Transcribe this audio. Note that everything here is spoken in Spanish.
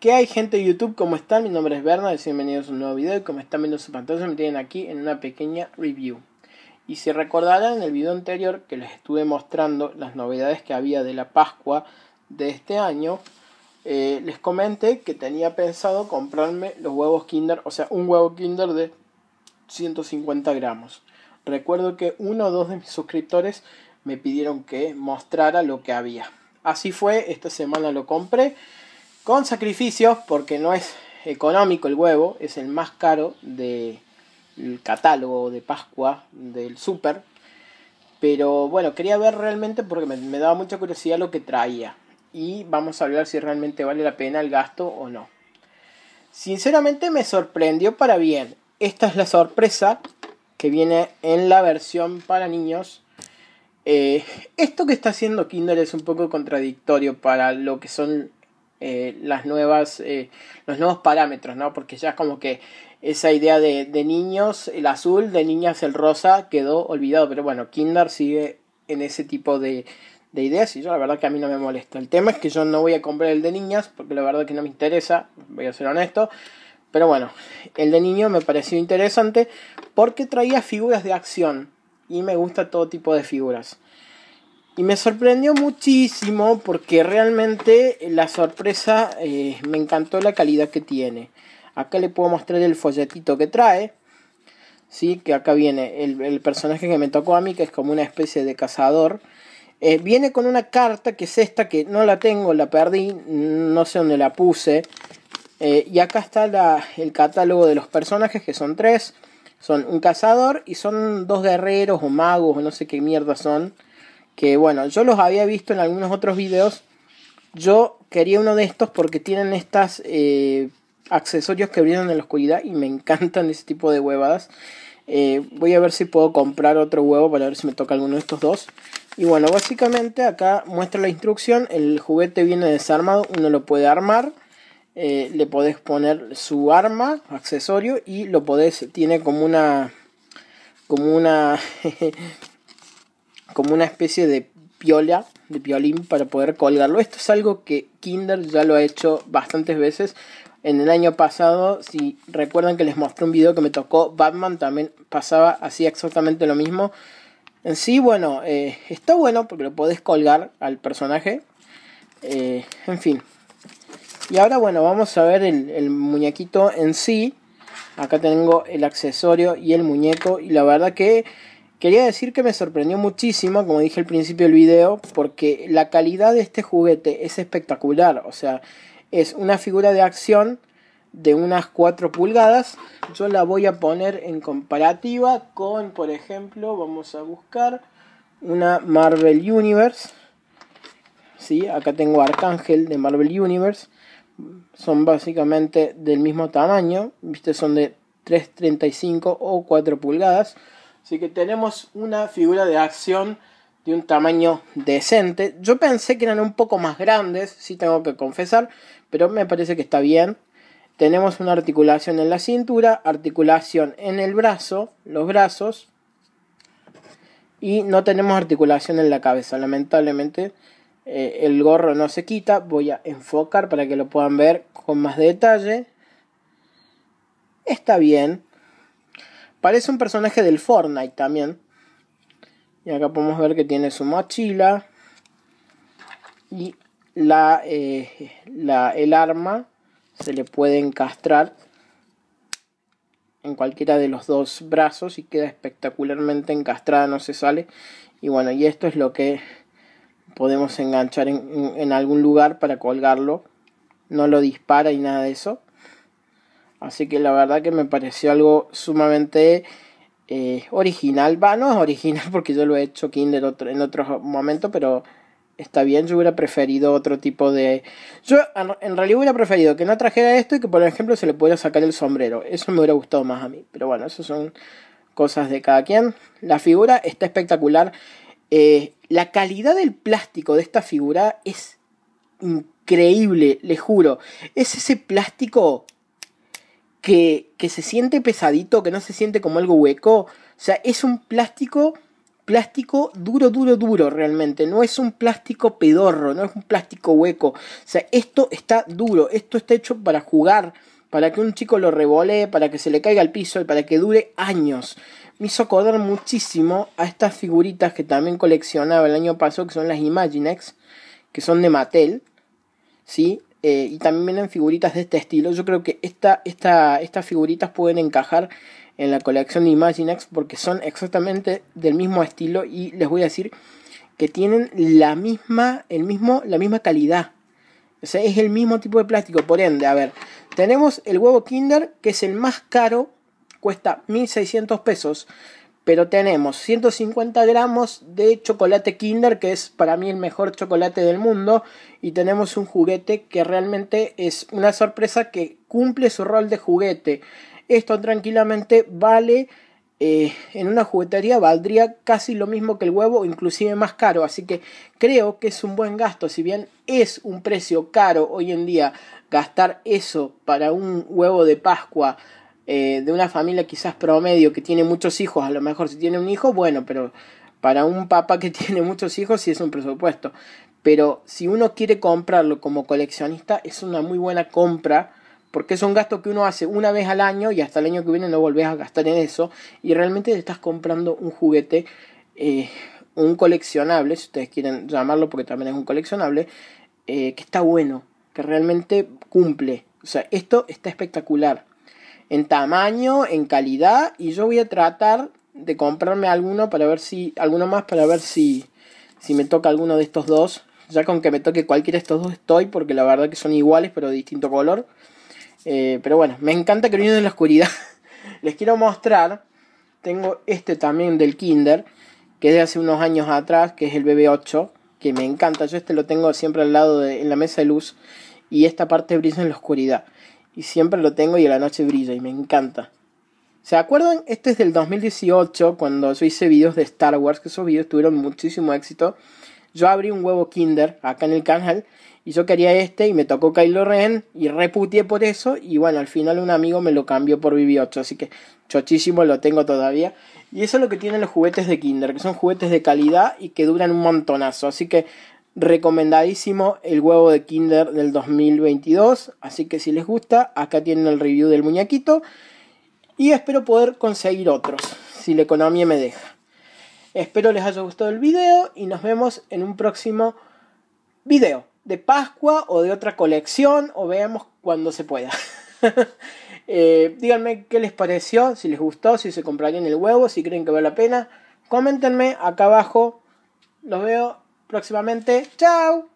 ¿Qué hay gente de YouTube? ¿Cómo están? Mi nombre es Bernard bienvenidos a un nuevo video. Y como están viendo su pantalla me tienen aquí en una pequeña review. Y si recordarán en el video anterior que les estuve mostrando las novedades que había de la Pascua de este año, eh, les comenté que tenía pensado comprarme los huevos Kinder, o sea, un huevo Kinder de 150 gramos. Recuerdo que uno o dos de mis suscriptores me pidieron que mostrara lo que había. Así fue, esta semana lo compré con sacrificios porque no es económico el huevo, es el más caro del catálogo de Pascua del Super. Pero bueno, quería ver realmente porque me, daba mucha curiosidad lo que traía. Y vamos a ver si realmente vale la pena el gasto o no. Sinceramente me sorprendió para bien. Esta es la sorpresa que viene en la versión para niños. Eh, esto que está haciendo Kindle es un poco contradictorio para lo que son eh, las nuevas, eh, los nuevos parámetros, ¿no? Porque ya es como que esa idea de, de, niños el azul, de niñas el rosa quedó olvidado. Pero bueno, Kinder sigue en ese tipo de, de ideas y yo la verdad que a mí no me molesta. El tema es que yo no voy a comprar el de niñas porque la verdad que no me interesa, voy a ser honesto. Pero bueno, el de niño me pareció interesante porque traía figuras de acción y me gusta todo tipo de figuras. Y me sorprendió muchísimo porque realmente eh, la sorpresa eh, me encantó la calidad que tiene. Acá le puedo mostrar el folletito que trae. Sí, que acá viene el, personaje que me tocó a mí, que es como una especie de cazador. Eh, viene con una carta que es esta, que no la tengo, la perdí, no sé dónde la puse. y acá está el catálogo de los personajes, que son tres. Son un cazador y son dos guerreros o magos o no sé qué mierda son que bueno, yo los había visto en algunos otros videos. Yo quería uno de estos porque tienen estos eh, accesorios que brillan en la oscuridad y me encantan ese tipo de huevadas. Eh, voy a ver si puedo comprar otro huevo para ver si me toca alguno de estos dos. Y bueno, básicamente acá muestra la instrucción. El juguete viene desarmado, uno lo puede armar. Eh, le podés poner su arma, accesorio, y lo podés, tiene como una, como una, como una especie de piola, de violín para poder colgarlo. Esto es algo que Kinder ya lo ha hecho bastantes veces. En el año pasado, si recuerdan que les mostré un video que me tocó Batman, también pasaba así exactamente lo mismo. En sí, bueno, eh, está bueno porque lo podés colgar al personaje. Eh, en fin. Y ahora, bueno, vamos a ver el muñequito en sí. Acá tengo el accesorio y el muñeco. Y la verdad que Quería decir que me sorprendió muchísimo, como dije al principio del video, porque la calidad de este juguete es espectacular. O sea, es una figura de acción de unas 4 pulgadas. Yo la voy a poner en comparativa con, por ejemplo, vamos a buscar una Marvel Universe. ¿Sí? Acá tengo Arcángel de Marvel Universe. Son básicamente del mismo tamaño. ¿Viste? Son de 3.35 o 4 pulgadas. Así que tenemos una figura de acción de un tamaño decente. Yo pensé que eran un poco más grandes, sí tengo que confesar, pero me parece que está bien. Tenemos una articulación en la cintura, articulación en el brazo, los brazos, y no tenemos articulación en la cabeza. Lamentablemente eh, el gorro no se quita. Voy a enfocar para que lo puedan ver con más detalle. Está bien, Parece un personaje del Fortnite también. Y acá podemos ver que tiene su mochila. Y eh, la, el arma se le puede encastrar en cualquiera de los dos brazos y queda espectacularmente encastrada, no se sale. Y bueno, y esto es lo que podemos enganchar en algún lugar para colgarlo. No lo dispara y nada de eso. Así que la verdad que me pareció algo sumamente eh, original. Va, no es original porque yo lo he hecho Kinder otro, en otros momentos, pero está bien. Yo hubiera preferido otro tipo de. Yo en realidad hubiera preferido que no trajera esto y que, por ejemplo, se le pudiera sacar el sombrero. Eso me hubiera gustado más a mí. Pero bueno, eso son cosas de cada quien. La figura está espectacular. Eh, la calidad del plástico de esta figura es increíble, les juro. Es ese plástico que, se siente pesadito, que no se siente como algo hueco. O sea, es un plástico, plástico duro, duro, duro realmente. No es un plástico pedorro, no es un plástico hueco. O sea, esto está duro, esto está hecho para jugar, para que un chico lo revole, para que se le caiga al piso y para que dure años. Me hizo acordar muchísimo a estas figuritas que también coleccionaba el año pasado, que son las Imaginex, que son de Mattel. ¿Sí? Eh, y también vienen figuritas de este estilo. Yo creo que esta, estas figuritas pueden encajar en la colección de Imaginex porque son exactamente del mismo estilo y les voy a decir que tienen la misma, el mismo, la misma calidad. O sea, es el mismo tipo de plástico. Por ende, a ver, tenemos el huevo Kinder que es el más caro, cuesta 1.600 pesos pero tenemos 150 gramos de chocolate Kinder, que es para mí el mejor chocolate del mundo, y tenemos un juguete que realmente es una sorpresa que cumple su rol de juguete. Esto tranquilamente vale, eh, en una juguetería valdría casi lo mismo que el huevo, inclusive más caro, así que creo que es un buen gasto, si bien es un precio caro hoy en día gastar eso para un huevo de Pascua eh, de una familia quizás promedio que tiene muchos hijos, a lo mejor si tiene un hijo, bueno, pero para un papá que tiene muchos hijos sí es un presupuesto. Pero si uno quiere comprarlo como coleccionista, es una muy buena compra porque es un gasto que uno hace una vez al año y hasta el año que viene no volvés a gastar en eso y realmente estás comprando un juguete, eh, un coleccionable, si ustedes quieren llamarlo porque también es un coleccionable, eh, que está bueno, que realmente cumple. O sea, esto está espectacular en tamaño, en calidad y yo voy a tratar de comprarme alguno para ver si alguno más para ver si si me toca alguno de estos dos. Ya con que me toque cualquiera de estos dos estoy porque la verdad que son iguales pero de distinto color. Eh, pero bueno, me encanta que en la oscuridad. Les quiero mostrar. Tengo este también del Kinder que es de hace unos años atrás, que es el BB8, que me encanta. Yo este lo tengo siempre al lado de en la mesa de luz y esta parte brilla en la oscuridad y siempre lo tengo y a la noche brilla y me encanta. ¿Se acuerdan? Este es del 2018 cuando yo hice videos de Star Wars, que esos videos tuvieron muchísimo éxito. Yo abrí un huevo Kinder acá en el canal y yo quería este y me tocó Kylo Ren y reputié por eso y bueno, al final un amigo me lo cambió por BB 8, así que chochísimo lo tengo todavía. Y eso es lo que tienen los juguetes de Kinder, que son juguetes de calidad y que duran un montonazo, así que recomendadísimo el huevo de Kinder del 2022. Así que si les gusta, acá tienen el review del muñequito. Y espero poder conseguir otros, si la economía me deja. Espero les haya gustado el video y nos vemos en un próximo video de Pascua o de otra colección o veamos cuando se pueda. Eh, díganme qué les pareció, si les gustó, si se comprarían el huevo, si creen que vale la pena. Coméntenme acá abajo. Los veo próximamente. ¡Chao!